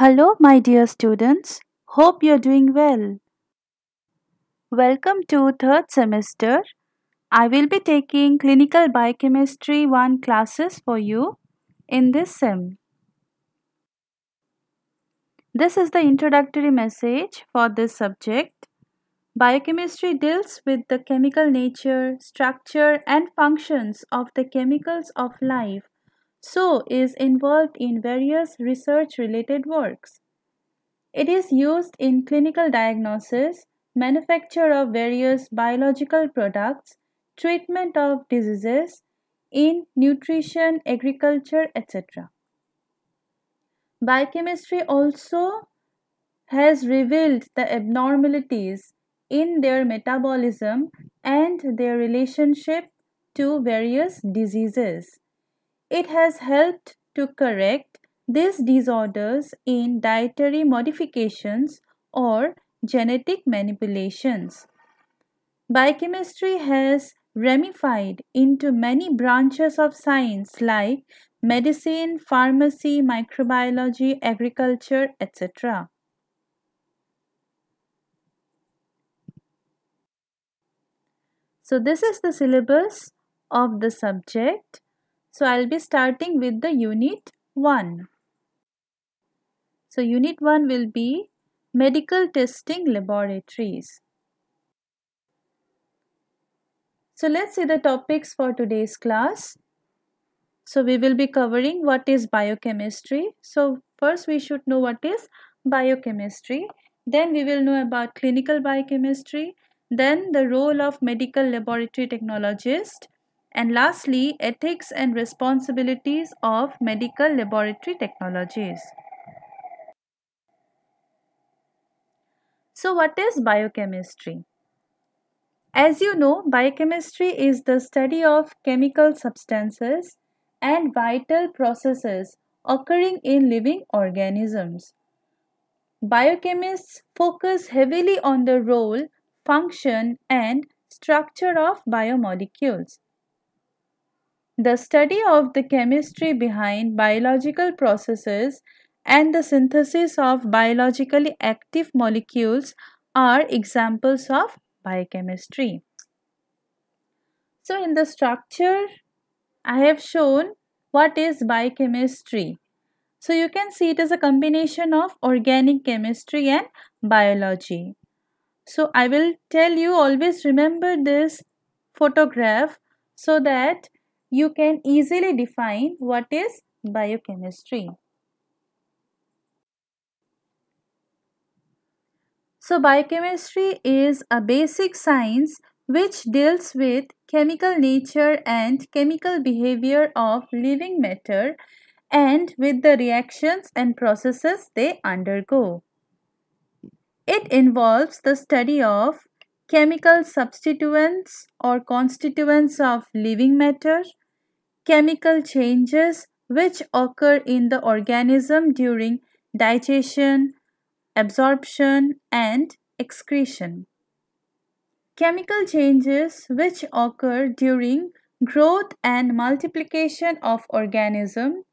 Hello, my dear students. Hope you're doing well. Welcome to third semester. I will be taking Clinical Biochemistry 1 classes for you in this sem. This is the introductory message for this subject. Biochemistry deals with the chemical nature, structure and functions of the chemicals of life so is involved in various research-related works. It is used in clinical diagnosis, manufacture of various biological products, treatment of diseases, in nutrition, agriculture, etc. Biochemistry also has revealed the abnormalities in their metabolism and their relationship to various diseases. It has helped to correct these disorders in dietary modifications or genetic manipulations. Biochemistry has ramified into many branches of science like medicine, pharmacy, microbiology, agriculture, etc. So this is the syllabus of the subject. So I'll be starting with the unit 1. So unit 1 will be medical testing laboratories. So let's see the topics for today's class. So we will be covering what is biochemistry. So first we should know what is biochemistry. Then we will know about clinical biochemistry. Then the role of medical laboratory technologist. And lastly, ethics and responsibilities of medical laboratory technologies. So what is biochemistry? As you know, biochemistry is the study of chemical substances and vital processes occurring in living organisms. Biochemists focus heavily on the role, function and structure of biomolecules. The study of the chemistry behind biological processes and the synthesis of biologically active molecules are examples of biochemistry. So in the structure, I have shown what is biochemistry. So you can see it is a combination of organic chemistry and biology. So I will tell you always remember this photograph so that you can easily define what is biochemistry. So biochemistry is a basic science which deals with chemical nature and chemical behavior of living matter and with the reactions and processes they undergo. It involves the study of chemical substituents or constituents of living matter, chemical changes which occur in the organism during digestion, absorption and excretion. Chemical changes which occur during growth and multiplication of organism,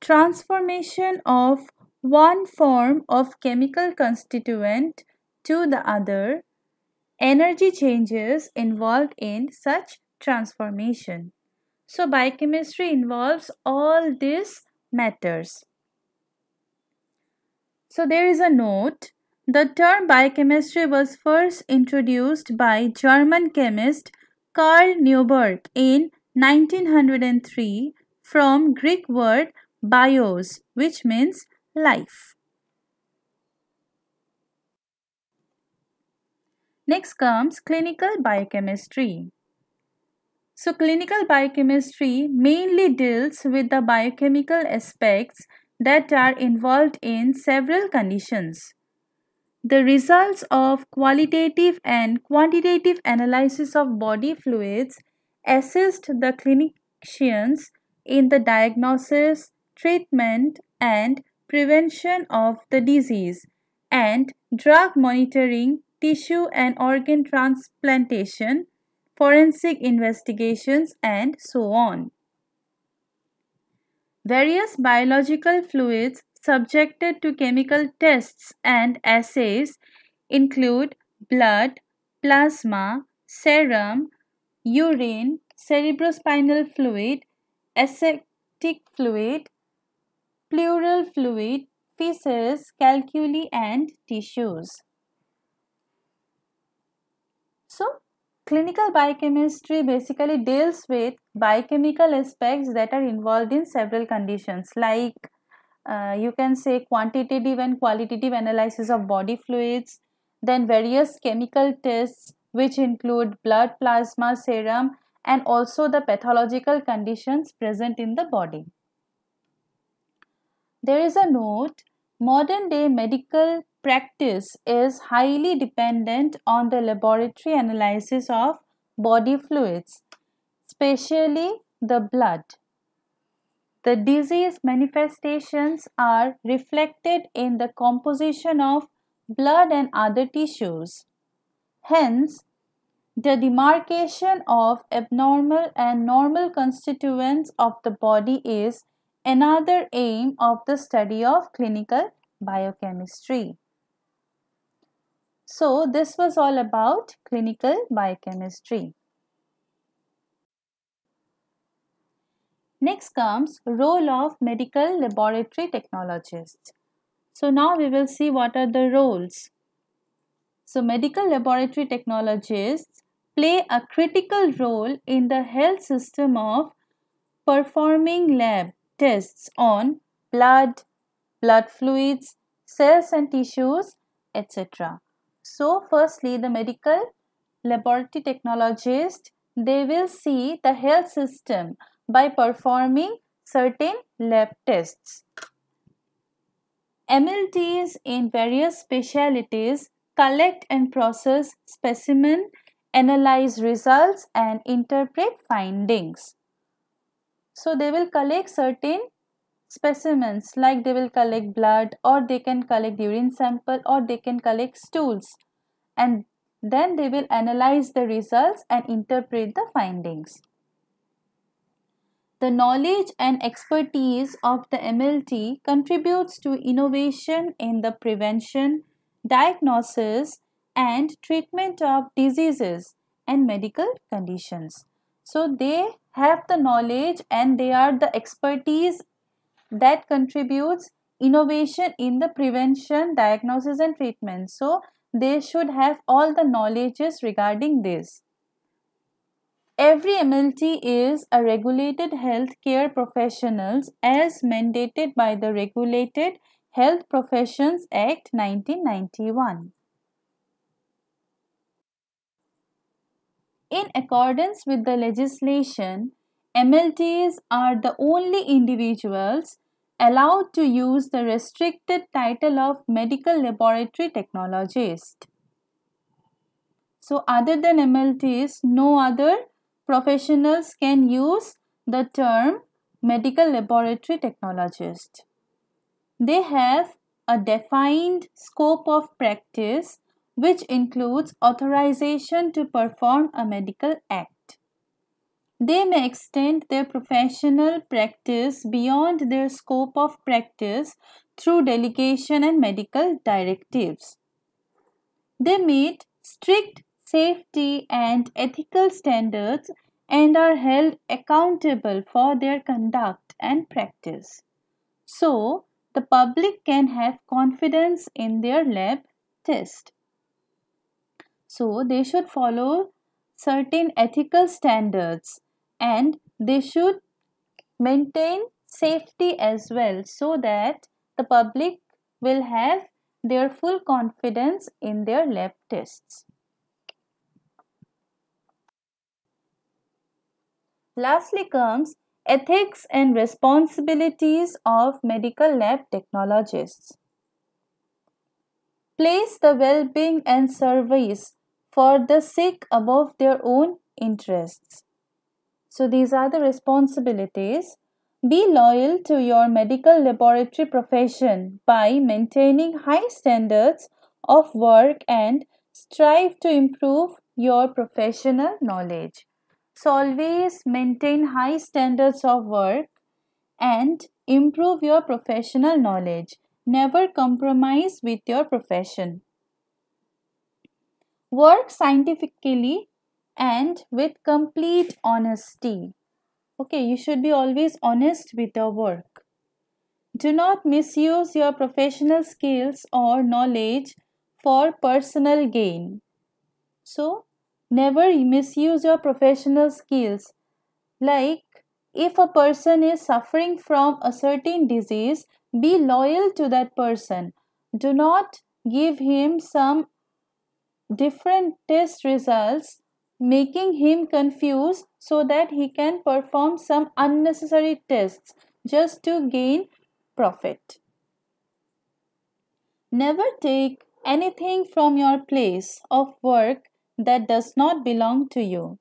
transformation of one form of chemical constituent to the other, energy changes involved in such transformation. So biochemistry involves all these matters. So there is a note. The term biochemistry was first introduced by German chemist Karl Neuberg in 1903 from Greek word bios which means life. Next comes clinical biochemistry. So clinical biochemistry mainly deals with the biochemical aspects that are involved in several conditions. The results of qualitative and quantitative analysis of body fluids assist the clinicians in the diagnosis, treatment and prevention of the disease and drug monitoring tissue and organ transplantation, forensic investigations, and so on. Various biological fluids subjected to chemical tests and assays include blood, plasma, serum, urine, cerebrospinal fluid, aseptic fluid, pleural fluid, feces, calculi, and tissues. Clinical biochemistry basically deals with biochemical aspects that are involved in several conditions like uh, you can say quantitative and qualitative analysis of body fluids, then various chemical tests which include blood plasma serum and also the pathological conditions present in the body. There is a note Modern day medical practice is highly dependent on the laboratory analysis of body fluids, especially the blood. The disease manifestations are reflected in the composition of blood and other tissues. Hence, the demarcation of abnormal and normal constituents of the body is another aim of the study of clinical biochemistry. So this was all about clinical biochemistry. Next comes role of medical laboratory technologists. So now we will see what are the roles. So medical laboratory technologists play a critical role in the health system of performing lab tests on blood, blood fluids, cells and tissues, etc. So firstly, the medical laboratory technologist, they will see the health system by performing certain lab tests. MLTs in various specialities collect and process specimen, analyze results and interpret findings. So they will collect certain specimens like they will collect blood or they can collect urine sample or they can collect stools and then they will analyze the results and interpret the findings. The knowledge and expertise of the MLT contributes to innovation in the prevention, diagnosis and treatment of diseases and medical conditions. So they have the knowledge and they are the expertise that contributes innovation in the prevention, diagnosis and treatment. So they should have all the knowledges regarding this. Every MLT is a regulated healthcare professionals as mandated by the Regulated Health Professions Act 1991. In accordance with the legislation, MLTs are the only individuals allowed to use the restricted title of medical laboratory technologist. So other than MLTs, no other professionals can use the term medical laboratory technologist. They have a defined scope of practice which includes authorization to perform a medical act. They may extend their professional practice beyond their scope of practice through delegation and medical directives. They meet strict safety and ethical standards and are held accountable for their conduct and practice. So, the public can have confidence in their lab test. So they should follow certain ethical standards and they should maintain safety as well so that the public will have their full confidence in their lab tests. Lastly comes ethics and responsibilities of medical lab technologists. Place the well-being and service for the sick above their own interests. So these are the responsibilities. Be loyal to your medical laboratory profession by maintaining high standards of work and strive to improve your professional knowledge. So always maintain high standards of work and improve your professional knowledge. Never compromise with your profession work scientifically and with complete honesty. Okay, you should be always honest with your work. Do not misuse your professional skills or knowledge for personal gain. So, never misuse your professional skills. Like, if a person is suffering from a certain disease, be loyal to that person. Do not give him some different test results making him confused so that he can perform some unnecessary tests just to gain profit. Never take anything from your place of work that does not belong to you.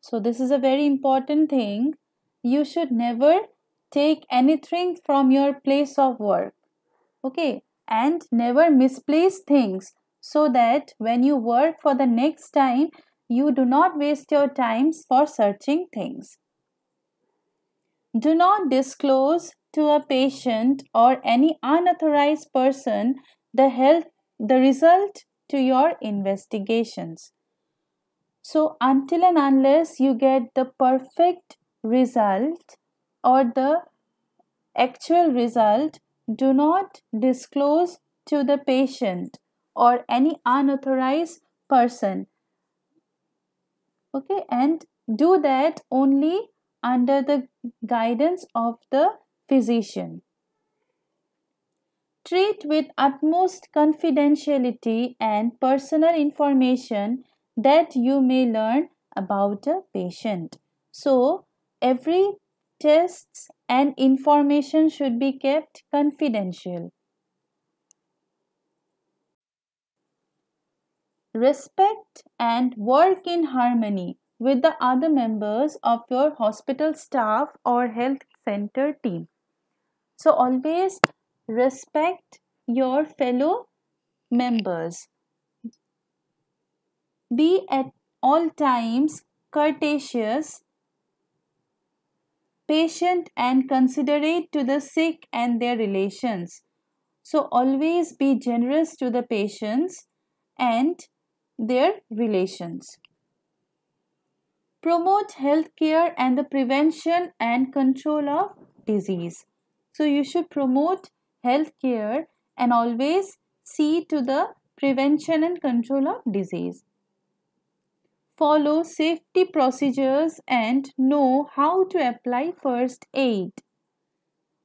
So, this is a very important thing. You should never take anything from your place of work. Okay, and never misplace things so that when you work for the next time, you do not waste your times for searching things. Do not disclose to a patient or any unauthorized person the health the result to your investigations. So until and unless you get the perfect result or the actual result, do not disclose to the patient or any unauthorized person okay and do that only under the guidance of the physician treat with utmost confidentiality and personal information that you may learn about a patient. So, every tests and information should be kept confidential. respect and work in harmony with the other members of your hospital staff or health center team. So always respect your fellow members. Be at all times courteous, patient and considerate to the sick and their relations. So always be generous to the patients and their relations. Promote healthcare and the prevention and control of disease. So you should promote healthcare and always see to the prevention and control of disease. Follow safety procedures and know how to apply first aid.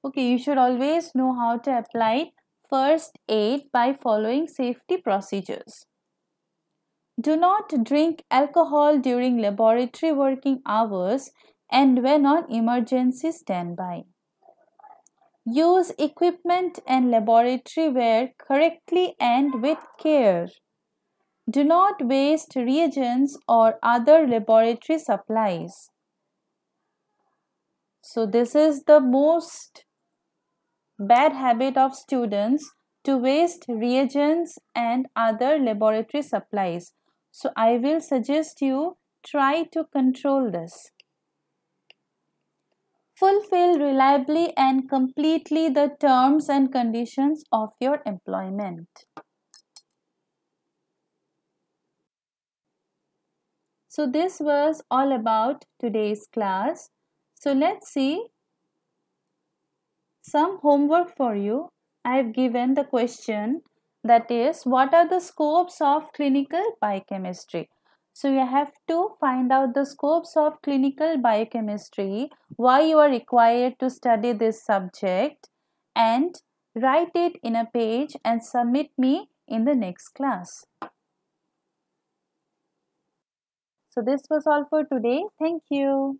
Okay, you should always know how to apply first aid by following safety procedures. Do not drink alcohol during laboratory working hours and when on emergency standby. Use equipment and laboratory wear correctly and with care. Do not waste reagents or other laboratory supplies. So this is the most bad habit of students to waste reagents and other laboratory supplies. So I will suggest you try to control this. Fulfill reliably and completely the terms and conditions of your employment. So this was all about today's class. So let's see some homework for you. I have given the question that is, what are the scopes of clinical biochemistry? So you have to find out the scopes of clinical biochemistry, why you are required to study this subject and write it in a page and submit me in the next class. So this was all for today. Thank you.